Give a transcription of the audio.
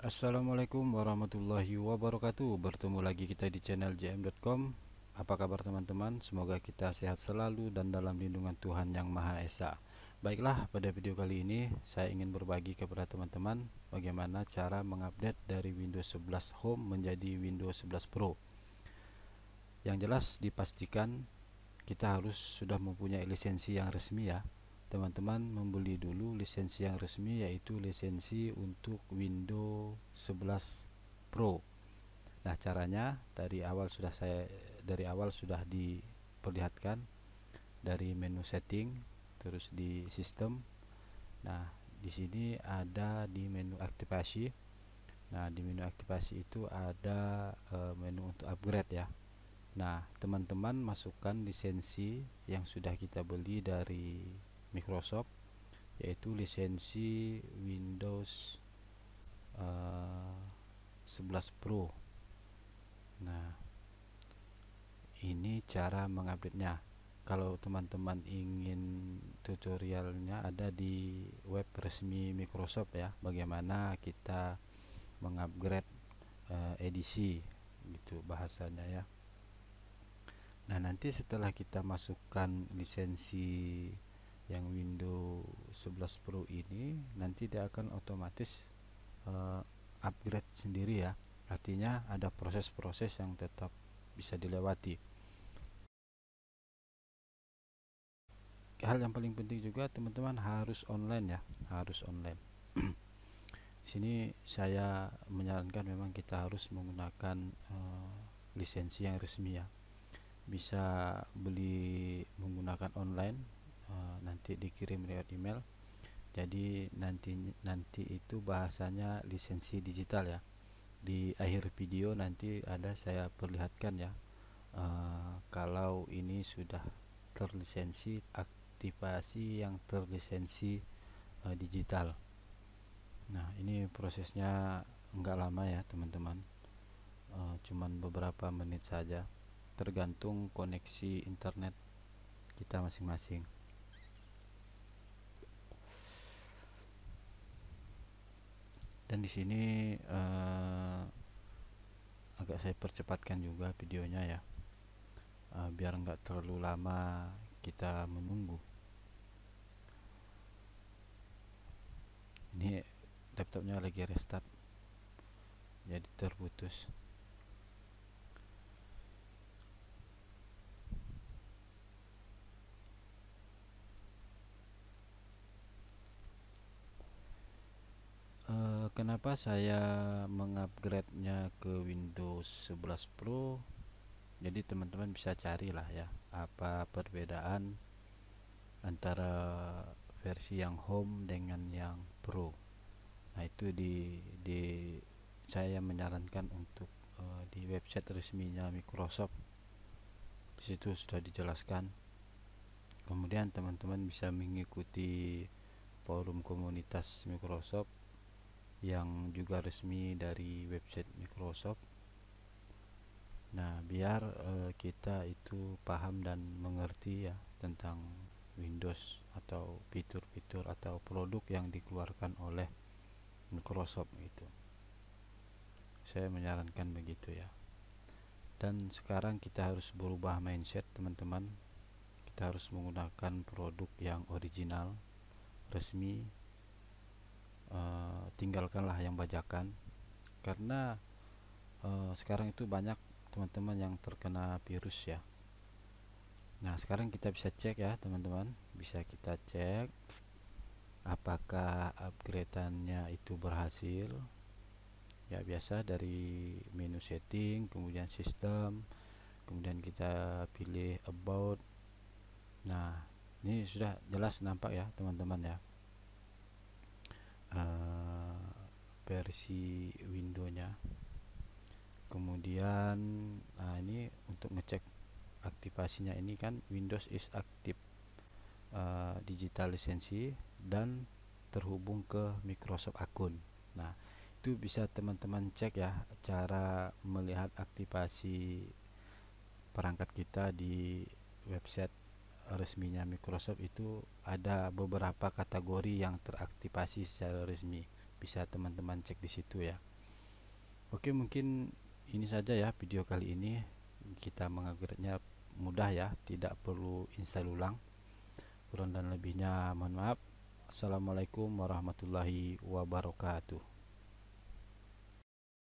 Assalamualaikum warahmatullahi wabarakatuh Bertemu lagi kita di channel jm.com Apa kabar teman-teman Semoga kita sehat selalu dan dalam lindungan Tuhan Yang Maha Esa Baiklah pada video kali ini Saya ingin berbagi kepada teman-teman Bagaimana cara mengupdate dari Windows 11 Home menjadi Windows 11 Pro Yang jelas dipastikan Kita harus sudah mempunyai lisensi yang resmi ya teman-teman membeli dulu lisensi yang resmi yaitu lisensi untuk Windows 11 Pro nah caranya dari awal sudah saya dari awal sudah diperlihatkan dari menu setting terus di sistem nah di sini ada di menu aktivasi nah di menu aktivasi itu ada e, menu untuk upgrade ya Nah, teman-teman masukkan lisensi yang sudah kita beli dari Microsoft yaitu lisensi Windows uh, eh, 11 Pro. Nah, ini cara mengupdate-nya. Kalau teman-teman ingin tutorialnya ada di web resmi Microsoft ya, bagaimana kita mengupgrade uh, edisi gitu bahasanya ya. Nah, nanti setelah kita masukkan lisensi yang Windows 11 Pro ini nanti dia akan otomatis uh, upgrade sendiri ya artinya ada proses-proses yang tetap bisa dilewati hal yang paling penting juga teman-teman harus online ya harus online sini saya menyarankan memang kita harus menggunakan uh, lisensi yang resmi ya bisa beli menggunakan online Eh, nanti dikirim lewat email jadi nanti nanti itu bahasanya lisensi digital ya di akhir video nanti ada saya perlihatkan ya uh, kalau ini sudah terlisensi aktivasi yang terlisensi uh, digital nah ini prosesnya enggak lama ya teman-teman uh, cuman beberapa menit saja tergantung koneksi internet kita masing-masing dan di sini uh, agak saya percepatkan juga videonya ya uh, biar nggak terlalu lama kita menunggu ini laptopnya lagi restart jadi terputus kenapa saya mengupgrade-nya ke Windows 11 Pro? Jadi teman-teman bisa carilah ya apa perbedaan antara versi yang home dengan yang pro. Nah, itu di di saya menyarankan untuk uh, di website resminya Microsoft. Disitu sudah dijelaskan. Kemudian teman-teman bisa mengikuti forum komunitas Microsoft yang juga resmi dari website Microsoft. Nah, biar uh, kita itu paham dan mengerti ya tentang Windows atau fitur-fitur atau produk yang dikeluarkan oleh Microsoft itu. Saya menyarankan begitu ya. Dan sekarang kita harus berubah mindset, teman-teman. Kita harus menggunakan produk yang original, resmi tinggalkanlah yang bajakan karena e, sekarang itu banyak teman-teman yang terkena virus ya nah sekarang kita bisa cek ya teman-teman bisa kita cek apakah upgradeannya itu berhasil ya biasa dari menu setting kemudian sistem kemudian kita pilih about nah ini sudah jelas nampak ya teman-teman ya versi windownya kemudian nah ini untuk ngecek aktivasinya ini kan Windows is active uh, digital lisensi dan terhubung ke Microsoft akun nah itu bisa teman-teman cek ya cara melihat aktivasi perangkat kita di website resminya Microsoft itu ada beberapa kategori yang teraktivasi secara resmi bisa teman-teman cek di situ ya oke mungkin ini saja ya video kali ini kita mengupgrade mudah ya tidak perlu install ulang kurang dan lebihnya mohon maaf assalamualaikum warahmatullahi wabarakatuh